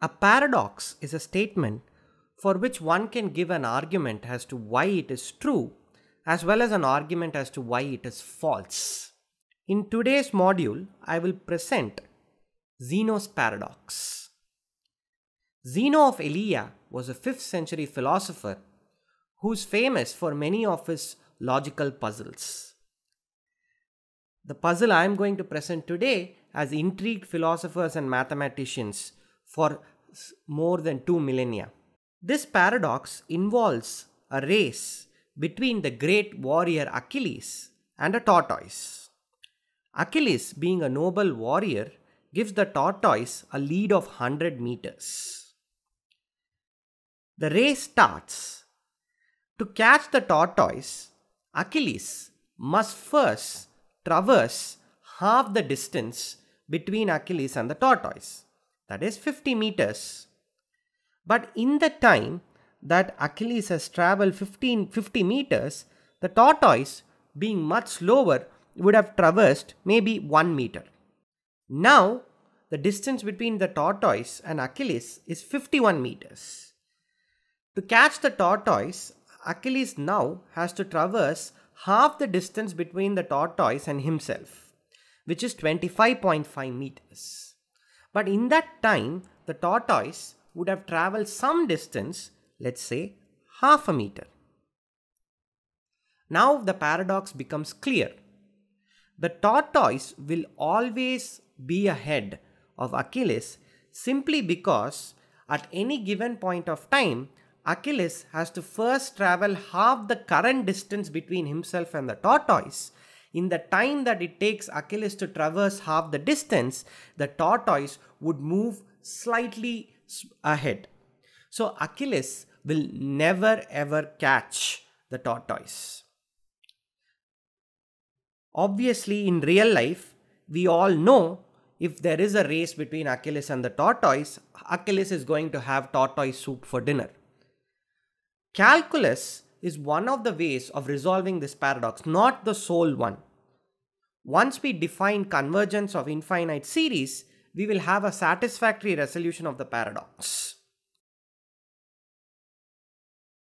A paradox is a statement for which one can give an argument as to why it is true as well as an argument as to why it is false. In today's module, I will present Zeno's paradox. Zeno of Elea was a 5th century philosopher who's famous for many of his logical puzzles. The puzzle I am going to present today has intrigued philosophers and mathematicians for more than two millennia. This paradox involves a race between the great warrior Achilles and a tortoise. Achilles, being a noble warrior, gives the tortoise a lead of 100 meters. The race starts to catch the tortoise, Achilles must first traverse half the distance between Achilles and the tortoise, that is 50 meters. But in the time that Achilles has traveled 15, 50 meters, the tortoise, being much slower, would have traversed maybe 1 meter. Now, the distance between the tortoise and Achilles is 51 meters. To catch the tortoise, Achilles now has to traverse half the distance between the tortoise and himself, which is 25.5 meters. But in that time, the tortoise would have traveled some distance, let's say half a meter. Now the paradox becomes clear. The tortoise will always be ahead of Achilles simply because at any given point of time, Achilles has to first travel half the current distance between himself and the tortoise. In the time that it takes Achilles to traverse half the distance, the tortoise would move slightly ahead. So Achilles will never ever catch the tortoise. Obviously, in real life, we all know if there is a race between Achilles and the tortoise, Achilles is going to have tortoise soup for dinner. Calculus is one of the ways of resolving this paradox, not the sole one. Once we define convergence of infinite series, we will have a satisfactory resolution of the paradox.